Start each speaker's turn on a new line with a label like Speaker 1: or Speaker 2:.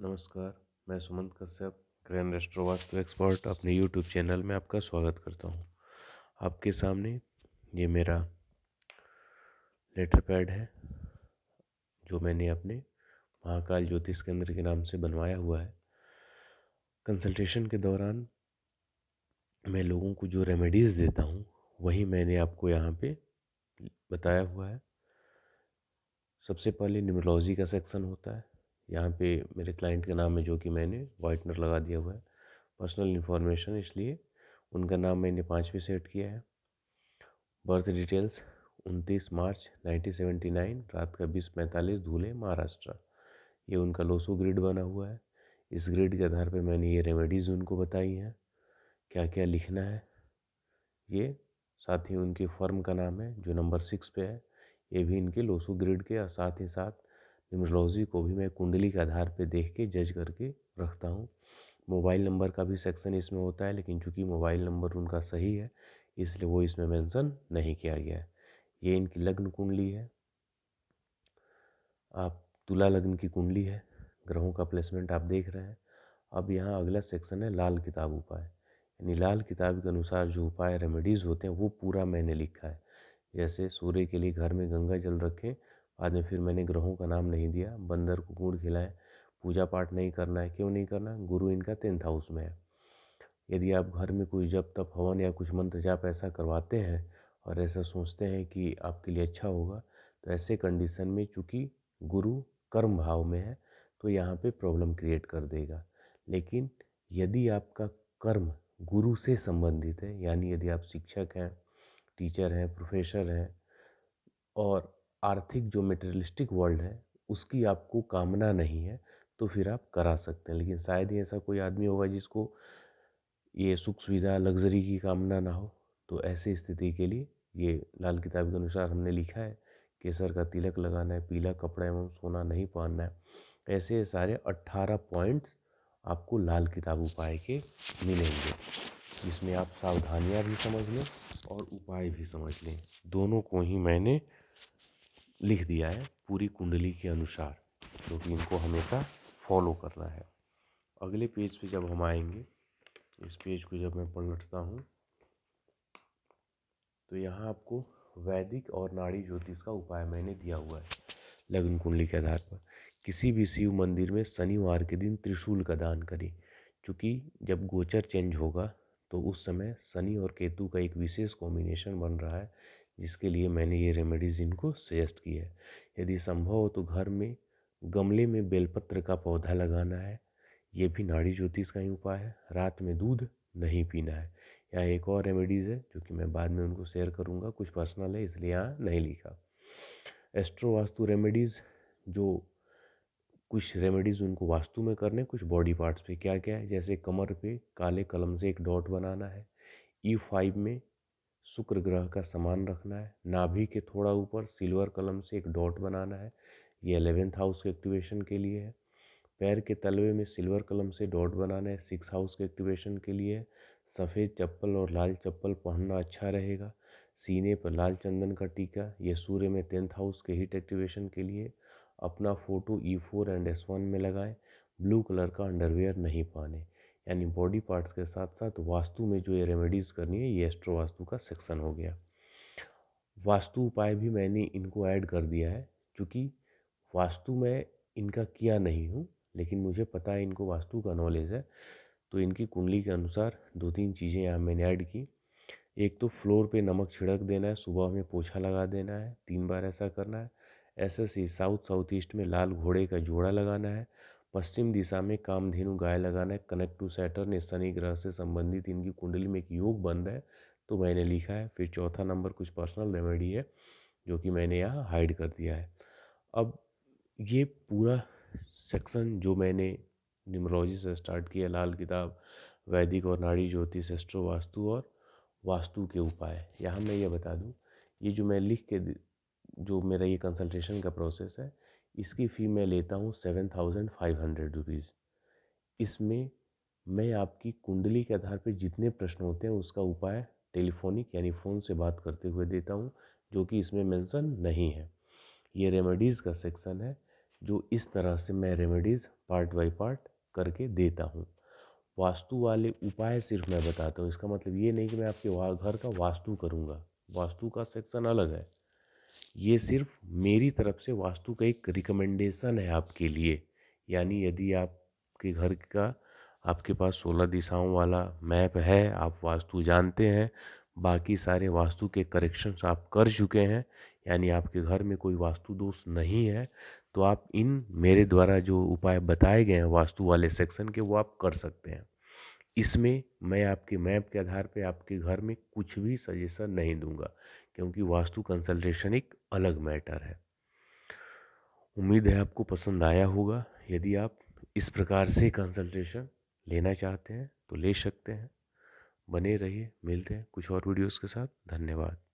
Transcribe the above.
Speaker 1: नमस्कार मैं Sumant Kashyap grand restro Vastu expert अपने यूट्यूब चैनल में आपका स्वागत करता हूँ आपके सामने ये मेरा लेटर पैड है जो मैंने अपने महाकाल ज्योतिष केंद्र के नाम से बनवाया हुआ है कंसल्टेशन के दौरान मैं लोगों को जो रेमेडीज़ देता हूँ वही मैंने आपको यहाँ पे बताया हुआ है सबसे पहले न्यूमरोलॉजी का सेक्शन होता है यहाँ पे मेरे क्लाइंट का नाम है जो कि मैंने वाइटनर लगा दिया हुआ है पर्सनल इन्फॉर्मेशन इसलिए उनका नाम मैंने पाँचवें सेट किया है बर्थ डिटेल्स उनतीस मार्च नाइन रात का बीस पैंतालीस धूले महाराष्ट्र ये उनका लोसो ग्रिड बना हुआ है इस ग्रिड के आधार पर मैंने ये रेमेडीज़ उनको बताई हैं क्या क्या लिखना है ये साथ ही उनके फर्म का नाम है जो नंबर सिक्स पे है ये भी इनके लोसो ग्रिड के साथ ही साथ न्यूमरोलॉजी को भी मैं कुंडली के आधार पर देख के जज करके रखता हूँ मोबाइल नंबर का भी सेक्शन इसमें होता है लेकिन चूंकि मोबाइल नंबर उनका सही है इसलिए वो इसमें मेंशन नहीं किया गया है ये इनकी लग्न कुंडली है आप तुला लग्न की कुंडली है ग्रहों का प्लेसमेंट आप देख रहे हैं अब यहाँ अगला सेक्शन है लाल किताब उपाय यानी लाल किताब के अनुसार जो उपाय रेमेडीज़ होते हैं वो पूरा मैंने लिखा है जैसे सूर्य के लिए घर में गंगा जल रखें बाद में फिर मैंने ग्रहों का नाम नहीं दिया बंदर को गुड़ खिलाएं पूजा पाठ नहीं करना है क्यों नहीं करना गुरु इनका टेंथ हाउस में है यदि आप घर में कुछ जप तप हवन या कुछ मंत्र जाप ऐसा करवाते हैं और ऐसा सोचते हैं कि आपके लिए अच्छा होगा तो ऐसे कंडीशन में चूँकि गुरु कर्म भाव में है तो यहाँ पे प्रॉब्लम क्रिएट कर देगा लेकिन यदि आपका कर्म गुरु से संबंधित है यानी यदि आप शिक्षक हैं टीचर हैं प्रोफेसर हैं और आर्थिक जो मटेरियलिस्टिक वर्ल्ड है उसकी आपको कामना नहीं है तो फिर आप करा सकते हैं लेकिन शायद ही ऐसा कोई आदमी होगा जिसको ये सुख सुविधा लग्जरी की कामना ना हो तो ऐसी स्थिति के लिए ये लाल किताब के अनुसार हमने लिखा है केसर का तिलक लगाना है पीला कपड़ा एवं सोना नहीं पहनना है ऐसे सारे अट्ठारह पॉइंट्स आपको लाल किताब उपाय के मिलेंगे जिसमें आप सावधानियाँ भी समझ लें और उपाय भी समझ लें दोनों को ही मैंने लिख दिया है पूरी कुंडली के अनुसार क्योंकि तो इनको हमेशा फॉलो करना है अगले पेज पे जब हम आएंगे इस पेज को जब मैं पलटता हूँ तो यहाँ आपको वैदिक और नाड़ी ज्योतिष का उपाय मैंने दिया हुआ है लग्न कुंडली के आधार पर किसी भी शिव मंदिर में शनिवार के दिन त्रिशूल का दान करें क्योंकि जब गोचर चेंज होगा तो उस समय शनि और केतु का एक विशेष कॉम्बिनेशन बन रहा है जिसके लिए मैंने ये रेमेडीज़ इनको सजेस्ट की है यदि संभव हो तो घर में गमले में बेलपत्र का पौधा लगाना है ये भी नाड़ी ज्योतिष का ही उपाय है रात में दूध नहीं पीना है यहाँ एक और रेमेडीज़ है जो कि मैं बाद में उनको शेयर करूँगा कुछ पर्सनल है इसलिए यहाँ नहीं लिखा एस्ट्रो वास्तु रेमेडीज़ जो कुछ रेमेडीज़ उनको वास्तु में करने कुछ बॉडी पार्ट्स पे क्या क्या है जैसे कमर पे काले कलम से एक डॉट बनाना है ई e फाइव में शुक्र ग्रह का समान रखना है नाभि के थोड़ा ऊपर सिल्वर कलम से एक डॉट बनाना है ये एलेवेंथ हाउस के एक्टिवेशन के लिए है पैर के तलवे में सिल्वर कलम से डॉट बनाना है सिक्स हाउस के एक्टिवेशन के लिए सफ़ेद चप्पल और लाल चप्पल पहनना अच्छा रहेगा सीने पर लाल चंदन का टीका यह सूर्य में टेंथ हाउस के हीट एक्टिवेशन के लिए अपना photo E four and S one में लगाएं ब्लू कलर का अंडरवेयर नहीं पहने यानी बॉडी पार्ट्स के साथ साथ वास्तु में जो ये रेमेडीज़ करनी है ये एस्ट्रो वास्तु का सेक्शन हो गया वास्तु उपाय भी मैंने इनको ऐड कर दिया है क्योंकि वास्तु में इनका किया नहीं हूँ लेकिन मुझे पता है इनको वास्तु का नॉलेज है तो इनकी कुंडली के अनुसार दो तीन चीज़ें यहाँ मैंने ऐड की एक तो फ्लोर पे नमक छिड़क देना है सुबह में पोछा लगा देना है तीन बार ऐसा करना है ऐसे से साउथ साउथ ईस्ट में लाल घोड़े का जोड़ा लगाना है पश्चिम दिशा में कामधेनु गाय लगाना है कनेक्ट टू सैटर्न ने शनि ग्रह से संबंधित इनकी कुंडली में एक योग बंद है तो मैंने लिखा है फिर चौथा नंबर कुछ पर्सनल रेमेडी है जो कि मैंने यहाँ हाइड कर दिया है अब ये पूरा सेक्शन जो मैंने न्यूमरोलॉजी से स्टार्ट किया लाल किताब वैदिक और नाड़ी ज्योतिष एस्ट्रो वास्तु और वास्तु के उपाय यहाँ मैं ये बता दूँ ये जो मैं लिख के जो मेरा ये कंसल्टेशन का प्रोसेस है इसकी फ़ी मैं लेता हूँ seven thousand five hundred rupees इसमें मैं आपकी कुंडली के आधार पर जितने प्रश्न होते हैं उसका उपाय टेलीफोनिक यानी फ़ोन से बात करते हुए देता हूँ जो कि इसमें मेंशन नहीं है ये रेमेडीज़ का सेक्शन है जो इस तरह से मैं रेमेडीज़ पार्ट बाय पार्ट करके देता हूँ वास्तु वाले उपाय सिर्फ मैं बताता हूँ इसका मतलब ये नहीं कि मैं आपके घर का वास्तु करूँगा वास्तु का सेक्शन अलग है ये सिर्फ मेरी तरफ से वास्तु का एक रिकमेंडेशन है आपके लिए यानी यदि आपके घर का आपके पास सोलह दिशाओं वाला मैप है आप वास्तु जानते हैं बाकी सारे वास्तु के करेक्शंस आप कर चुके हैं यानी आपके घर में कोई वास्तु दोष नहीं है तो आप इन मेरे द्वारा जो उपाय बताए गए हैं वास्तु वाले सेक्शन के वो आप कर सकते हैं इसमें मैं आपके मैप के आधार पर आपके घर में कुछ भी सजेशन नहीं दूंगा क्योंकि वास्तु कंसल्टेशन एक अलग मैटर है उम्मीद है आपको पसंद आया होगा यदि आप इस प्रकार से कंसल्टेशन लेना चाहते हैं तो ले सकते हैं बने रहिए मिलते हैं कुछ और वीडियोस के साथ धन्यवाद